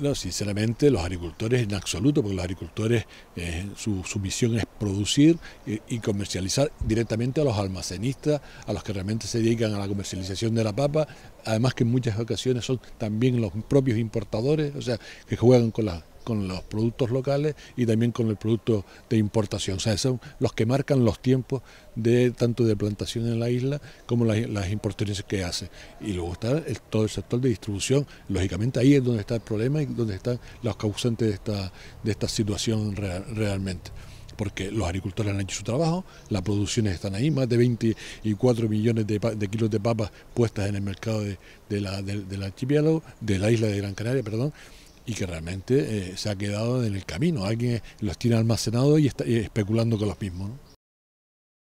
No, sinceramente los agricultores en absoluto, porque los agricultores eh, su, misión es producir y, y, comercializar directamente a los almacenistas, a los que realmente se dedican a la comercialización de la papa, además que en muchas ocasiones son también los propios importadores, o sea, que juegan con las con los productos locales y también con el producto de importación. O sea, son los que marcan los tiempos de tanto de plantación en la isla como las, importaciones que hace. Y luego está todo el sector de distribución. Lógicamente ahí es donde está el problema y donde están los causantes de esta, de esta situación realmente porque los agricultores han hecho su trabajo, las producciones están ahí, más de 24 millones de, kilos de papas puestas en el mercado de, la, del archipiélago, de la isla de Gran Canaria, perdón, y que realmente eh, se ha quedado en el camino. Alguien los tiene almacenados y está eh, especulando con los mismos.